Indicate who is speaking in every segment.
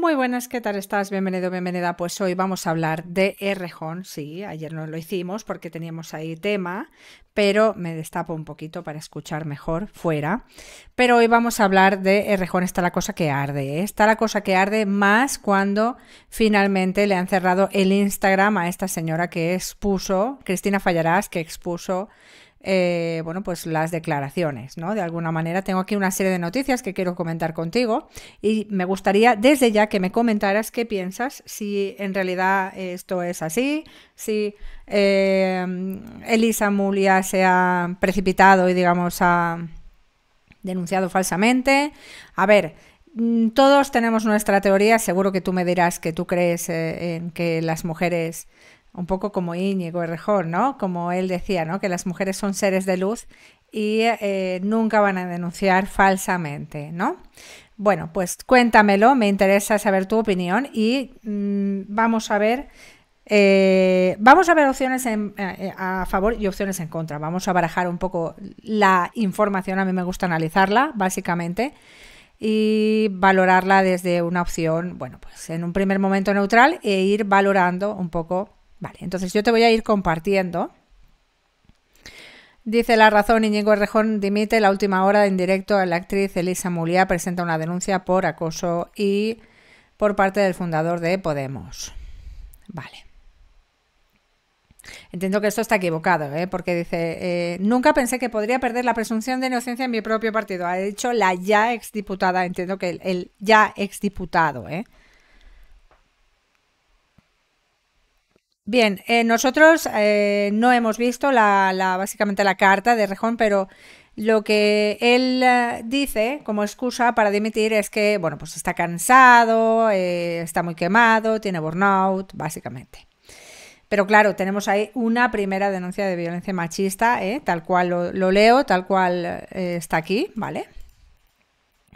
Speaker 1: Muy buenas, ¿qué tal estás? Bienvenido, bienvenida. Pues hoy vamos a hablar de Errejón. Sí, ayer no lo hicimos porque teníamos ahí tema, pero me destapo un poquito para escuchar mejor fuera. Pero hoy vamos a hablar de Errejón, está la cosa que arde. ¿eh? Está la cosa que arde más cuando finalmente le han cerrado el Instagram a esta señora que expuso, Cristina Fallarás, que expuso eh, bueno, pues las declaraciones, ¿no? De alguna manera tengo aquí una serie de noticias que quiero comentar contigo y me gustaría desde ya que me comentaras qué piensas, si en realidad esto es así, si eh, Elisa Mulia se ha precipitado y digamos ha denunciado falsamente. A ver, mm, todos tenemos nuestra teoría, seguro que tú me dirás que tú crees eh, en que las mujeres un poco como Íñigo Errejón, ¿no? Como él decía, ¿no? Que las mujeres son seres de luz y eh, nunca van a denunciar falsamente, ¿no? Bueno, pues cuéntamelo, me interesa saber tu opinión y mm, vamos a ver. Eh, vamos a ver opciones eh, a favor y opciones en contra. Vamos a barajar un poco la información. A mí me gusta analizarla, básicamente, y valorarla desde una opción, bueno, pues en un primer momento neutral e ir valorando un poco Vale, entonces yo te voy a ir compartiendo. Dice la razón, Iñigo Rejón dimite la última hora en directo. La actriz Elisa Mulía presenta una denuncia por acoso y por parte del fundador de Podemos. Vale. Entiendo que esto está equivocado, ¿eh? porque dice, eh, nunca pensé que podría perder la presunción de inocencia en mi propio partido. Ha dicho la ya exdiputada, entiendo que el, el ya exdiputado, ¿eh? Bien, eh, nosotros eh, no hemos visto la, básicamente la carta de Rejón, pero lo que él eh, dice como excusa para dimitir es que, bueno, pues está cansado, está muy quemado, tiene burnout, básicamente. Pero claro, tenemos ahí una primera denuncia de violencia machista, tal cual lo, leo, tal cual está aquí, ¿vale?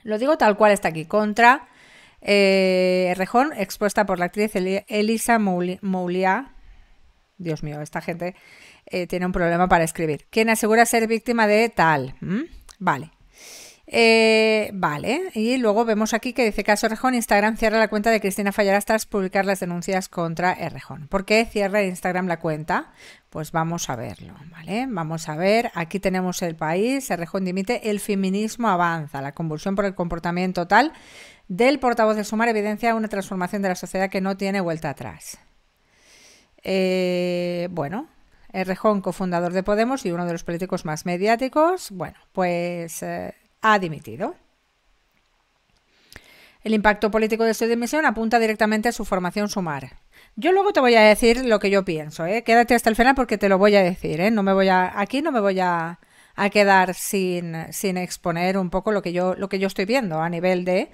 Speaker 1: Lo digo tal cual está aquí, contra... Rejón, expuesta por la actriz Elisa Moulia, Dios mío, esta gente eh, tiene un problema para escribir. ¿Quién asegura ser víctima de tal. ¿Mm? Vale. Eh, vale, y luego vemos aquí que dice caso Rejón, Instagram cierra la cuenta de Cristina Fallarás tras publicar las denuncias contra Errejón. ¿Por qué cierra Instagram la cuenta? Pues vamos a verlo, ¿vale? Vamos a ver, aquí tenemos el país, Errejón dimite, el feminismo avanza, la convulsión por el comportamiento tal del portavoz de Sumar evidencia una transformación de la sociedad que no tiene vuelta atrás eh, bueno, Rejón, cofundador de Podemos y uno de los políticos más mediáticos, bueno, pues eh, ha dimitido. El impacto político de su dimisión apunta directamente a su formación Sumar. Yo luego te voy a decir lo que yo pienso, ¿eh? quédate hasta el final porque te lo voy a decir, ¿eh? no me voy a, aquí no me voy a, a quedar sin, sin, exponer un poco lo que, yo, lo que yo estoy viendo a nivel de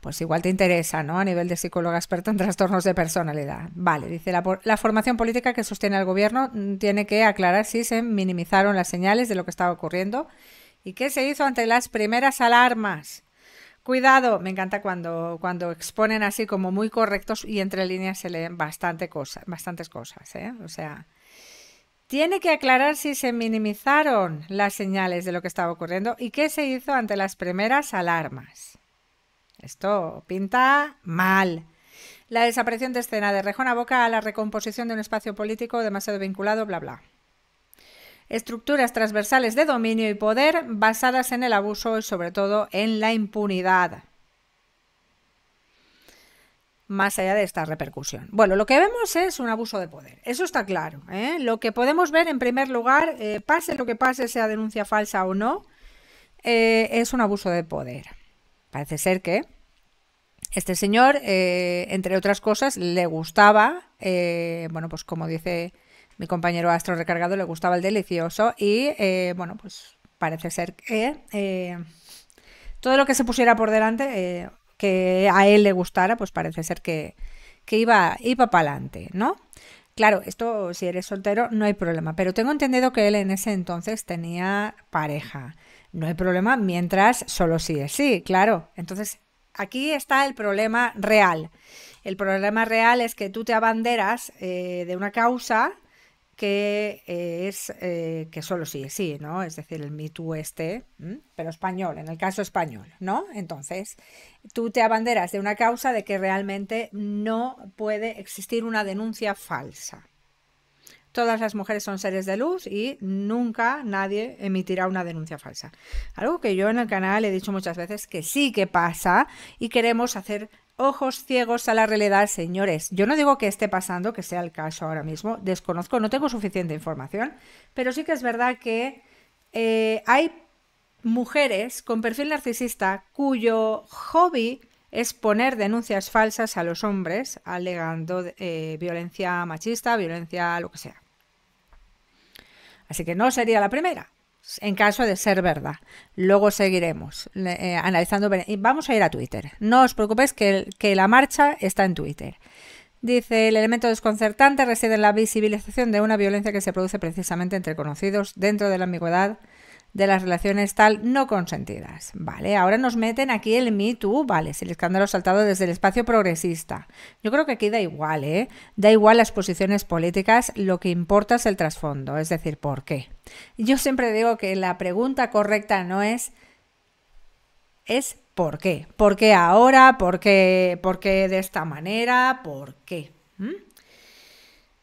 Speaker 1: pues igual te interesa, ¿no? A nivel de psicóloga experta en trastornos de personalidad. Vale, dice, la, formación política que sostiene el gobierno mm, tiene que aclarar si se minimizaron las señales de lo que estaba ocurriendo y qué se hizo ante las primeras alarmas. Cuidado, me encanta cuando, cuando exponen así como muy correctos y entre líneas se leen bastante cosa, bastantes cosas, ¿eh? O sea, tiene que aclarar si se minimizaron las señales de lo que estaba ocurriendo y qué se hizo ante las primeras alarmas. Esto pinta mal. La desaparición de escena de Rejón a Boca a la recomposición de un espacio político demasiado vinculado, bla, bla. Estructuras transversales de dominio y poder basadas en el abuso y sobre todo en la impunidad más allá de esta repercusión. Bueno, lo que vemos es un abuso de poder, eso está claro. ¿eh? Lo que podemos ver, en primer lugar, eh, pase lo que pase, sea denuncia falsa o no, eh, es un abuso de poder. Parece ser que este señor, eh, entre otras cosas, le gustaba, eh, bueno, pues como dice mi compañero Astro Recargado, le gustaba el delicioso y, eh, bueno, pues parece ser que todo lo que se pusiera por delante, que a él le gustara, pues parece ser que, iba, iba para adelante, ¿no? Claro, esto si eres soltero no hay problema, pero tengo entendido que él en ese entonces tenía pareja no hay problema mientras solo sigue sí, claro. Entonces, aquí está el problema real. El problema real es que tú te abanderas eh, de una causa que eh, es eh, que solo sigue sí, ¿no? Es decir, el Me este, pero español, en el caso español, ¿no? Entonces, tú te abanderas de una causa de que realmente no puede existir una denuncia falsa. Todas las mujeres son seres de luz y nunca nadie emitirá una denuncia falsa. Algo que yo en el canal he dicho muchas veces que sí que pasa y queremos hacer ojos ciegos a la realidad, señores. Yo no digo que esté pasando, que sea el caso ahora mismo, desconozco, no tengo suficiente información, pero sí que es verdad que eh, hay mujeres con perfil narcisista cuyo hobby es poner denuncias falsas a los hombres alegando eh, violencia machista, violencia lo que sea. Así que no sería la primera, en caso de ser verdad. Luego seguiremos eh, analizando. analizando. Vamos a ir a Twitter. No os preocupéis que, que la marcha está en Twitter. Dice, el elemento desconcertante reside en la visibilización de una violencia que se produce precisamente entre conocidos dentro de la ambigüedad de las relaciones tal no consentidas. Vale, ahora nos meten aquí el Me Too, vale, el escándalo saltado desde el espacio progresista. Yo creo que aquí da igual, ¿eh? Da igual las posiciones políticas, lo que importa es el trasfondo, es decir, ¿por qué? Yo siempre digo que la pregunta correcta no es es ¿por qué? ¿Por qué ahora? ¿Por qué, por qué de esta manera? ¿Por qué? ¿Mm?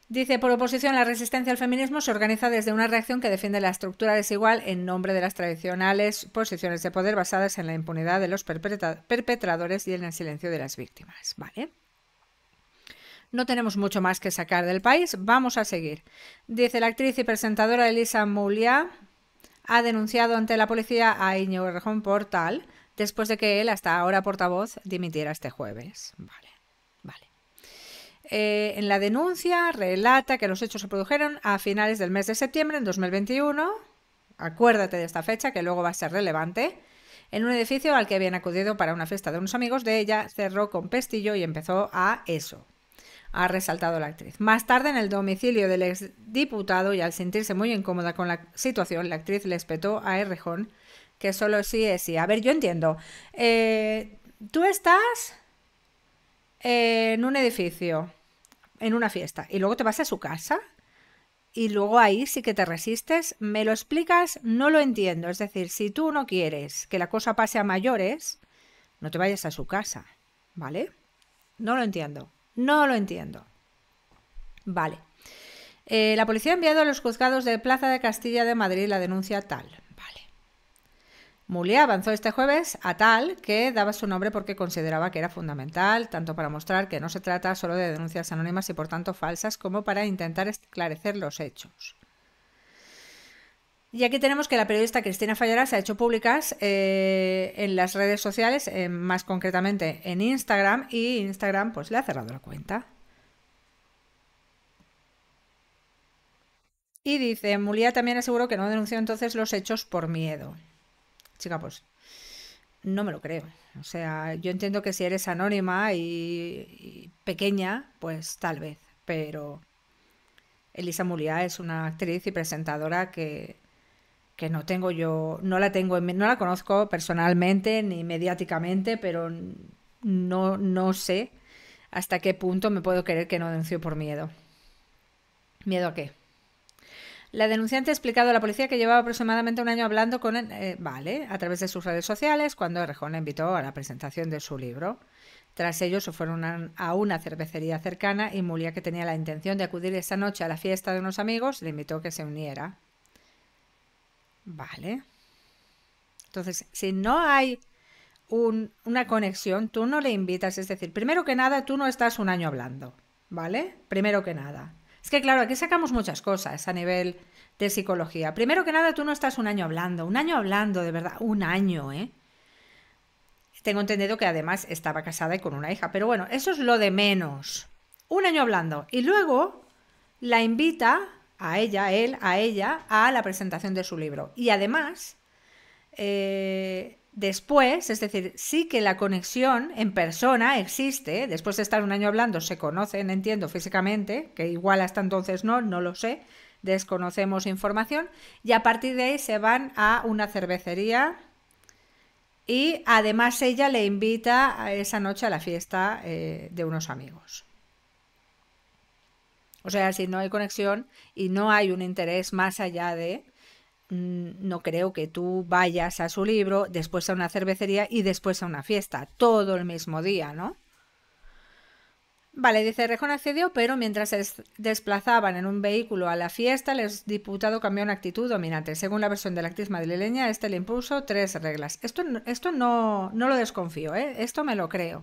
Speaker 1: Dice, por oposición, la resistencia al feminismo se organiza desde una reacción que defiende la estructura desigual en nombre de las tradicionales posiciones de poder basadas en la impunidad de los perpetradores y en el silencio de las víctimas. ¿Vale? No tenemos mucho más que sacar del país, vamos a seguir. Dice la actriz y presentadora Elisa Mulia ha denunciado ante la policía a Iñigo Rejón por después de que él, hasta ahora portavoz, dimitiera este jueves. Eh, en la denuncia relata que los hechos se produjeron a finales del mes de septiembre de 2021. Acuérdate de esta fecha que luego va a ser relevante. En un edificio al que habían acudido para una fiesta de unos amigos de ella, cerró con pestillo y empezó a eso. Ha resaltado la actriz. Más tarde, en el domicilio del exdiputado y al sentirse muy incómoda con la situación, la actriz le espetó a Errejón que solo sí es sí. A ver, yo entiendo. Eh, tú estás en un edificio en una fiesta y luego te vas a su casa y luego ahí sí que te resistes, me lo explicas, no lo entiendo. Es decir, si tú no quieres que la cosa pase a mayores, no te vayas a su casa, ¿vale? No lo entiendo, no lo entiendo. Vale. Eh, la policía ha enviado a los juzgados de Plaza de Castilla de Madrid la denuncia tal. Mulía avanzó este jueves a tal que daba su nombre porque consideraba que era fundamental, tanto para mostrar que no se trata solo de denuncias anónimas y por tanto falsas, como para intentar esclarecer los hechos. Y aquí tenemos que la periodista Cristina se ha hecho públicas eh, en las redes sociales, eh, más concretamente en Instagram, y Instagram pues le ha cerrado la cuenta. Y dice, Mulía también aseguró que no denunció entonces los hechos por miedo chica, pues no me lo creo. O sea, yo entiendo que si eres anónima y, pequeña, pues tal vez, pero Elisa Muliá es una actriz y presentadora que, que no tengo yo, no la tengo, no la conozco personalmente ni mediáticamente, pero no, no sé hasta qué punto me puedo creer que no denuncio por miedo. ¿Miedo a qué? La denunciante ha explicado a la policía que llevaba aproximadamente un año hablando con él, eh, Vale a través de sus redes sociales cuando Rejón la invitó a la presentación de su libro. Tras ello se fueron a una cervecería cercana y Mulia, que tenía la intención de acudir esa noche a la fiesta de unos amigos, le invitó a que se uniera. Vale. Entonces, si no hay una conexión, tú no le invitas. Es decir, primero que nada, tú no estás un año hablando, ¿vale? Primero que nada. Es que claro, aquí sacamos muchas cosas a nivel de psicología. Primero que nada, tú no estás un año hablando, un año hablando, de verdad, un año, ¿eh? Tengo entendido que además estaba casada y con una hija, pero bueno, eso es lo de menos. Un año hablando. Y luego la invita a ella, él, a ella, a la presentación de su libro. Y además, eh, Después, es decir, sí que la conexión en persona existe, después de estar un año hablando, se conocen, entiendo, físicamente, que igual hasta entonces no, no lo sé, desconocemos información, y a partir de ahí se van a una cervecería y además ella le invita a esa noche a la fiesta eh, de unos amigos. O sea, si no hay conexión y no hay un interés más allá de Mm, no creo que tú vayas a su libro, después a una cervecería y después a una fiesta, todo el mismo día, ¿no? Vale, dice Rejón accedió, pero mientras se desplazaban en un vehículo a la fiesta, el diputado cambió una actitud dominante. Según la versión de la actriz madrileña, este le impuso tres reglas. Esto, esto no, no lo desconfío, ¿eh? esto me lo creo.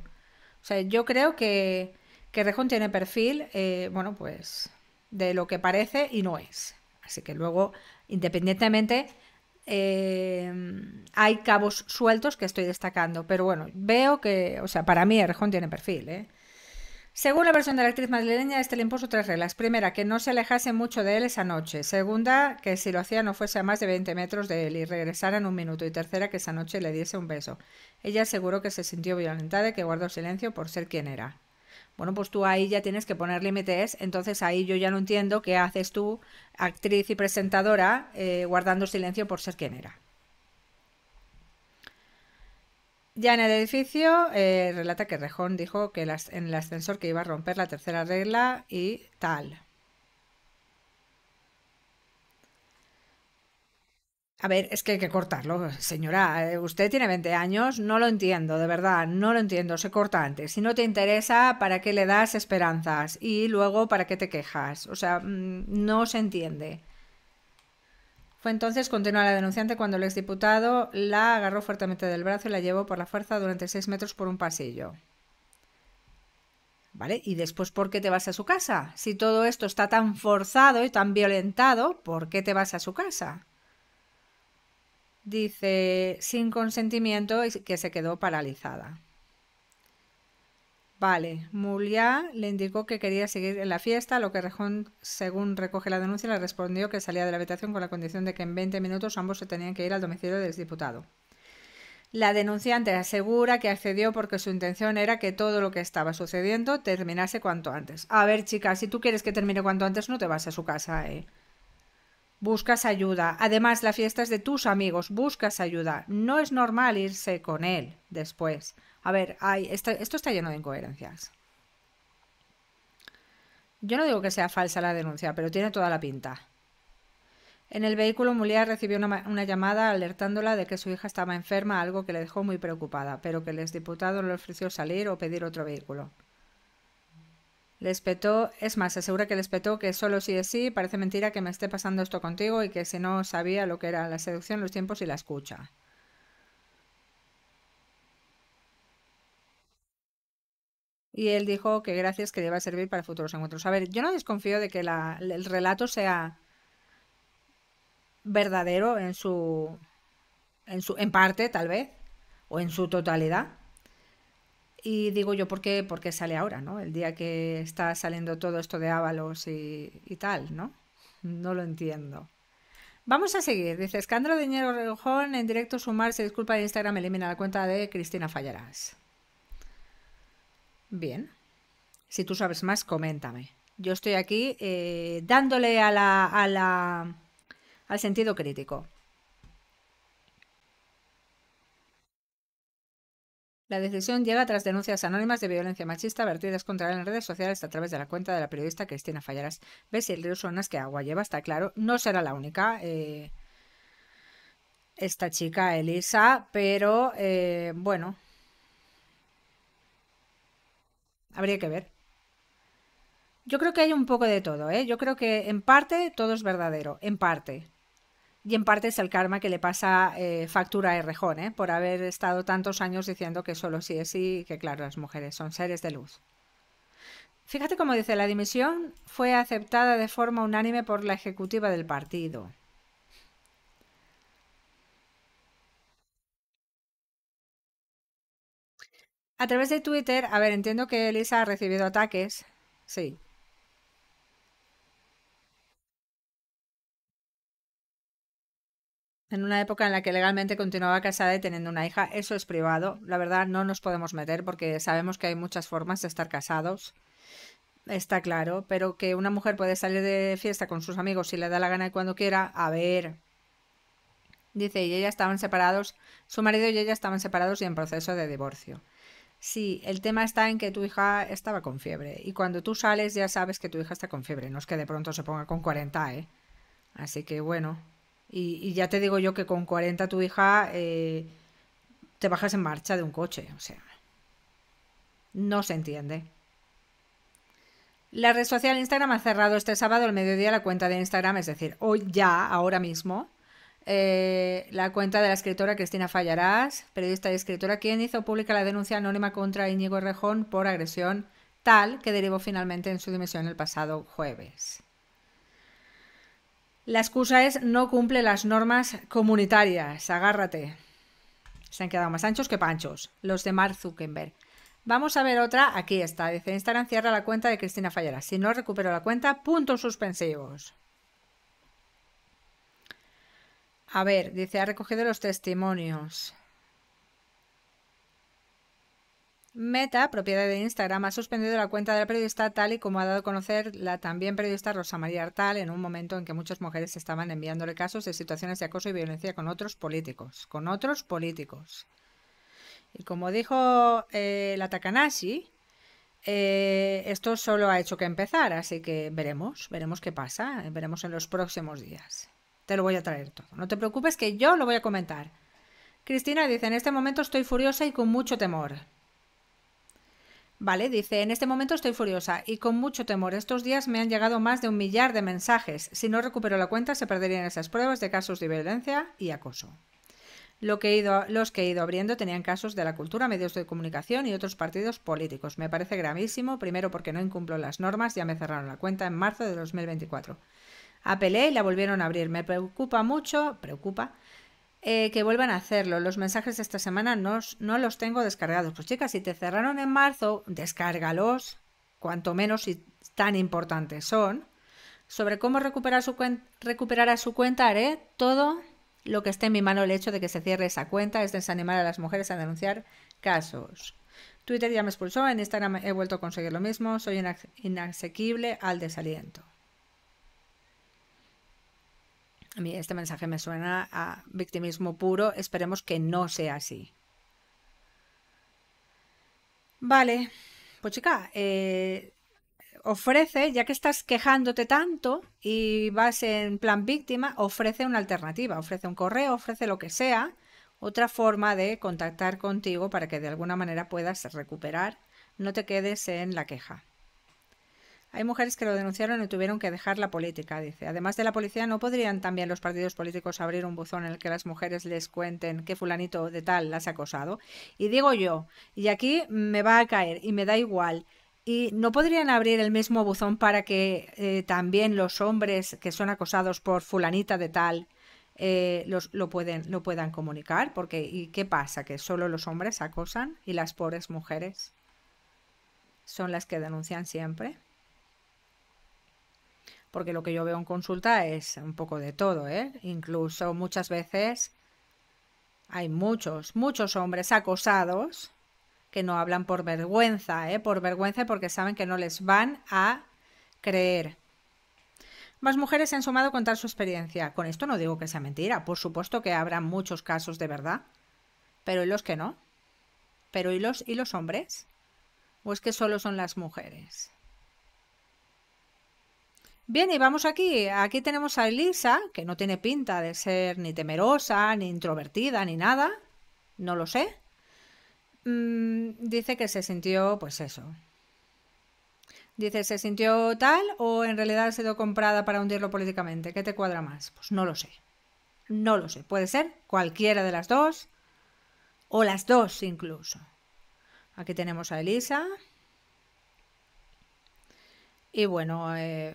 Speaker 1: O sea, yo creo que, que Rejón tiene perfil, eh, bueno, pues de lo que parece y no es. Así que luego Independientemente, eh, hay cabos sueltos que estoy destacando, pero bueno, veo que, o sea, para mí rejón tiene perfil, ¿eh? Según la versión de la actriz madrileña, este le impuso tres reglas. Primera, que no se alejase mucho de él esa noche. Segunda, que si lo hacía no fuese a más de 20 metros de él y regresara en un minuto. Y tercera, que esa noche le diese un beso. Ella aseguró que se sintió violentada y que guardó silencio por ser quien era. Bueno, pues tú ahí ya tienes que poner límites, entonces ahí yo ya no entiendo qué haces tú, actriz y presentadora, eh, guardando silencio por ser quien era. Ya en el edificio, eh, relata que Rejón dijo que en el ascensor que iba a romper la tercera regla y tal. A ver, es que hay que cortarlo, señora. Eh, usted tiene 20 años, no lo entiendo, de verdad, no lo entiendo. Se corta antes. Si no te interesa, ¿para qué le das esperanzas? Y luego, ¿para qué te quejas? O sea, mm, no se entiende. Fue entonces, continúa la denunciante, cuando el exdiputado la agarró fuertemente del brazo y la llevó por la fuerza durante seis metros por un pasillo. ¿Vale? Y después, ¿por qué te vas a su casa? Si todo esto está tan forzado y tan violentado, ¿por qué te vas a su casa? dice sin consentimiento y que se quedó paralizada. Vale, Mulia le indicó que quería seguir en la fiesta, lo que Rejón, según recoge la denuncia, le respondió que salía de la habitación con la condición de que en 20 minutos ambos se tenían que ir al domicilio del diputado. La denunciante asegura que accedió porque su intención era que todo lo que estaba sucediendo terminase cuanto antes. A ver, chicas, si tú quieres que termine cuanto antes, no te vas a su casa, ¿eh? buscas ayuda. Además, la fiesta es de tus amigos, buscas ayuda. No es normal irse con él después. A ver, hay, esto, está lleno de incoherencias. Yo no digo que sea falsa la denuncia, pero tiene toda la pinta. En el vehículo, Mulier recibió una, una, llamada alertándola de que su hija estaba enferma, algo que le dejó muy preocupada, pero que el exdiputado le ofreció salir o pedir otro vehículo. Les es más, asegura que les petó que solo sí es sí, parece mentira que me esté pasando esto contigo y que si no sabía lo que era la seducción, los tiempos y la escucha. Y él dijo que gracias que le va a servir para futuros encuentros. A ver, yo no desconfío de que el relato sea verdadero en su, en su en parte tal vez o en su totalidad, y digo yo, ¿por qué, ¿por qué sale ahora, no? El día que está saliendo todo esto de Ávalos y, tal, ¿no? No lo entiendo. Vamos a seguir. Dice Escándalo de Dinero Rejón en directo sumar se disculpa de Instagram, elimina la cuenta de Cristina Fallarás. Bien. Si tú sabes más, coméntame. Yo estoy aquí eh, dándole a la, a la, al sentido crítico. La decisión llega tras denuncias anónimas de violencia machista vertidas contra él en redes sociales a través de la cuenta de la periodista Cristina Fallaras. Ves el río son las que agua lleva, está claro. No será la única. Eh, esta chica, Elisa, pero eh, bueno. Habría que ver. Yo creo que hay un poco de todo, ¿eh? Yo creo que en parte todo es verdadero, en parte y en parte es el karma que le pasa eh, factura a Rejón, ¿eh? por haber estado tantos años diciendo que solo sí es sí y que claro, las mujeres son seres de luz. Fíjate cómo dice, la dimisión fue aceptada de forma unánime por la ejecutiva del partido. A través de Twitter, a ver, entiendo que Elisa ha recibido ataques, sí, en una época en la que legalmente continuaba casada y teniendo una hija. Eso es privado. La verdad, no nos podemos meter porque sabemos que hay muchas formas de estar casados. Está claro, pero que una mujer puede salir de fiesta con sus amigos si le da la gana y cuando quiera, a ver. Dice, y ella estaban separados, su marido y ella estaban separados y en proceso de divorcio. Sí, el tema está en que tu hija estaba con fiebre y cuando tú sales ya sabes que tu hija está con fiebre, no es que de pronto se ponga con 40, ¿eh? Así que bueno, y, ya te digo yo que con 40 tu hija eh, te bajas en marcha de un coche. O sea, no se entiende. La red social Instagram ha cerrado este sábado al mediodía la cuenta de Instagram, es decir, hoy ya, ahora mismo, eh, la cuenta de la escritora Cristina Fallarás, periodista y escritora, quien hizo pública la denuncia anónima contra Íñigo Rejón por agresión tal que derivó finalmente en su dimisión el pasado jueves. La excusa es no cumple las normas comunitarias. Agárrate. Se han quedado más anchos que panchos, los de Mark Zuckerberg. Vamos a ver otra. Aquí está. Dice Instagram cierra la cuenta de Cristina Fallera. Si no recupero la cuenta, puntos suspensivos. A ver, dice, ha recogido los testimonios. Meta, propiedad de Instagram, ha suspendido la cuenta de la periodista tal y como ha dado a conocer la también periodista Rosa María Artal en un momento en que muchas mujeres estaban enviándole casos de situaciones de acoso y violencia con otros políticos. Con otros políticos. Y como dijo eh, la Takanashi, eh, esto solo ha hecho que empezar, así que veremos, veremos qué pasa, eh, veremos en los próximos días. Te lo voy a traer todo. No te preocupes que yo lo voy a comentar. Cristina dice, en este momento estoy furiosa y con mucho temor. ¿vale? Dice, en este momento estoy furiosa y con mucho temor. Estos días me han llegado más de un millar de mensajes. Si no recupero la cuenta, se perderían esas pruebas de casos de violencia y acoso. Lo que he ido, los que he ido abriendo tenían casos de la cultura, medios de comunicación y otros partidos políticos. Me parece gravísimo, primero porque no incumplo las normas, ya me cerraron la cuenta en marzo de 2024. Apelé y la volvieron a abrir. Me preocupa mucho, preocupa eh, que vuelvan a hacerlo. Los mensajes de esta semana no, no los tengo descargados. Pues chicas, si te cerraron en marzo, descárgalos, cuanto menos si tan importantes son. Sobre cómo recuperar, su recuperar a su cuenta haré todo lo que esté en mi mano el hecho de que se cierre esa cuenta es desanimar a las mujeres a denunciar casos. Twitter ya me expulsó, en Instagram he vuelto a conseguir lo mismo, soy inasequible al desaliento. A mí este mensaje me suena a victimismo puro. Esperemos que no sea así. Vale, pues chica, eh, ofrece, ya que estás quejándote tanto y vas en plan víctima, ofrece una alternativa, ofrece un correo, ofrece lo que sea, otra forma de contactar contigo para que de alguna manera puedas recuperar, no te quedes en la queja. Hay mujeres que lo denunciaron y tuvieron que dejar la política, dice. Además de la policía, ¿no podrían también los partidos políticos abrir un buzón en el que las mujeres les cuenten que fulanito de tal las ha acosado? Y digo yo, y aquí me va a caer y me da igual. ¿Y no podrían abrir el mismo buzón para que eh, también los hombres que son acosados por fulanita de tal eh, los, lo, pueden, lo puedan comunicar? Porque, ¿y qué pasa? ¿Que solo los hombres acosan y las pobres mujeres son las que denuncian siempre? porque lo que yo veo en consulta es un poco de todo, ¿eh? Incluso muchas veces hay muchos, muchos hombres acosados que no hablan por vergüenza, ¿eh? Por vergüenza porque saben que no les van a creer. Más mujeres se han sumado a contar su experiencia. Con esto no digo que sea mentira, por supuesto que habrá muchos casos de verdad, pero ¿y los que no? ¿Pero y los, y los hombres? ¿O es que solo son las mujeres? Bien, y vamos aquí. Aquí tenemos a Elisa, que no tiene pinta de ser ni temerosa, ni introvertida, ni nada. No lo sé. Mm, dice que se sintió, pues eso. Dice, ¿se sintió tal o en realidad ha sido comprada para hundirlo políticamente? ¿Qué te cuadra más? Pues no lo sé. No lo sé. Puede ser cualquiera de las dos. O las dos incluso. Aquí tenemos a Elisa. Y bueno, eh,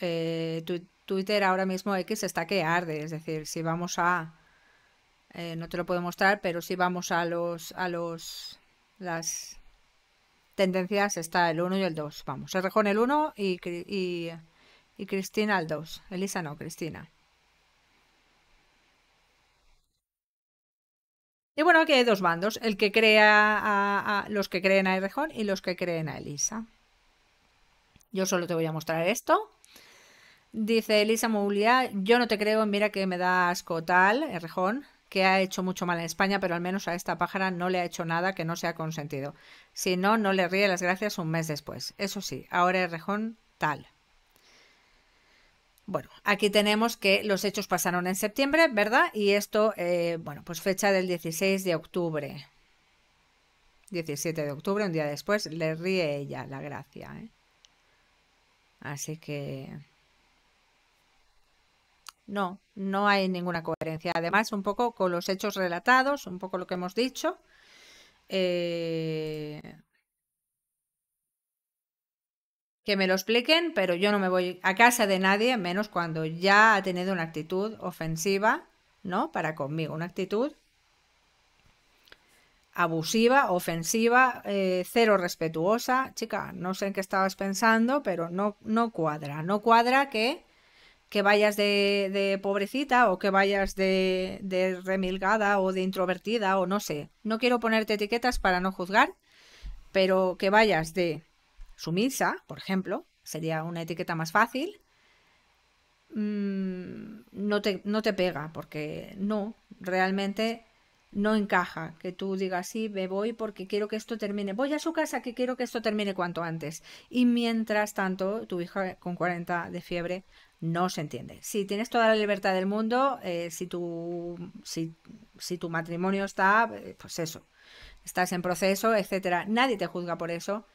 Speaker 1: eh, Twitter ahora mismo X está que arde, es decir, si vamos a eh, no te lo puedo mostrar, pero si vamos a los a los las tendencias está el 1 y el 2, vamos, Errejón el 1 y, Cristina el 2, Elisa no, Cristina. Y bueno, aquí hay dos bandos, el que crea a, los que creen a Errejón y los que creen a Elisa. Yo solo te voy a mostrar esto. Dice Elisa Muglia, yo no te creo, mira que me da asco tal, Errejón, que ha hecho mucho mal en España, pero al menos a esta pájara no le ha hecho nada que no se ha consentido. Si no, no le ríe las gracias un mes después. Eso sí, ahora Errejón tal. Bueno, aquí tenemos que los hechos pasaron en septiembre, ¿verdad? Y esto, eh, bueno, pues fecha del 16 de octubre. 17 de octubre, un día después, le ríe ella la gracia. ¿eh? Así que no, no hay ninguna coherencia. Además, un poco con los hechos relatados, un poco lo que hemos dicho. Eh, que me lo expliquen, pero yo no me voy a casa de nadie, menos cuando ya ha tenido una actitud ofensiva, ¿no? Para conmigo, una actitud abusiva, ofensiva, eh, cero respetuosa. Chica, no sé en qué estabas pensando, pero no, no cuadra. No cuadra que que vayas de, pobrecita o que vayas de, de, remilgada o de introvertida o no sé. No quiero ponerte etiquetas para no juzgar, pero que vayas de sumisa, por ejemplo, sería una etiqueta más fácil. Mm, no, te, no te pega porque no, realmente no encaja que tú digas, sí, me voy porque quiero que esto termine. Voy a su casa que quiero que esto termine cuanto antes. Y mientras tanto, tu hija con 40 de fiebre no se entiende. Si tienes toda la libertad del mundo, eh, si, tu, si, si, tu matrimonio está, eh, pues eso, estás en proceso, etcétera, nadie te juzga por eso,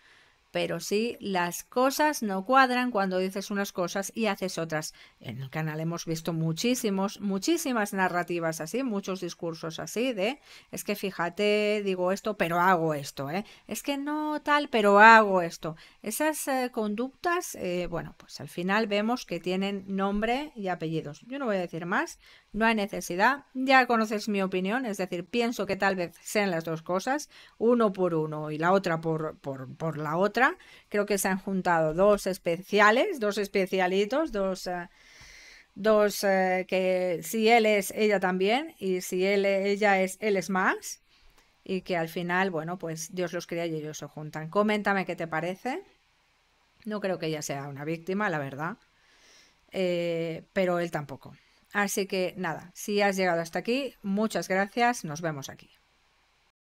Speaker 1: pero sí las cosas no cuadran cuando dices unas cosas y haces otras. En el canal hemos visto muchísimos, muchísimas narrativas así, muchos discursos así de es que fíjate, digo esto, pero hago esto, ¿eh? es que no tal, pero hago esto. Esas eh, conductas, eh, bueno, pues al final vemos que tienen nombre y apellidos. Yo no voy a decir más, no hay necesidad. Ya conoces mi opinión, es decir, pienso que tal vez sean las dos cosas, uno por uno y la otra por, la otra. Creo que se han juntado dos especiales, dos especialitos, dos... Eh, dos eh, que si él es ella también y si él ella es él es más y que al final bueno pues Dios los crea y ellos se juntan coméntame qué te parece no creo que ella sea una víctima la verdad eh, pero él tampoco Así que nada, si has llegado hasta aquí, muchas gracias, nos vemos aquí.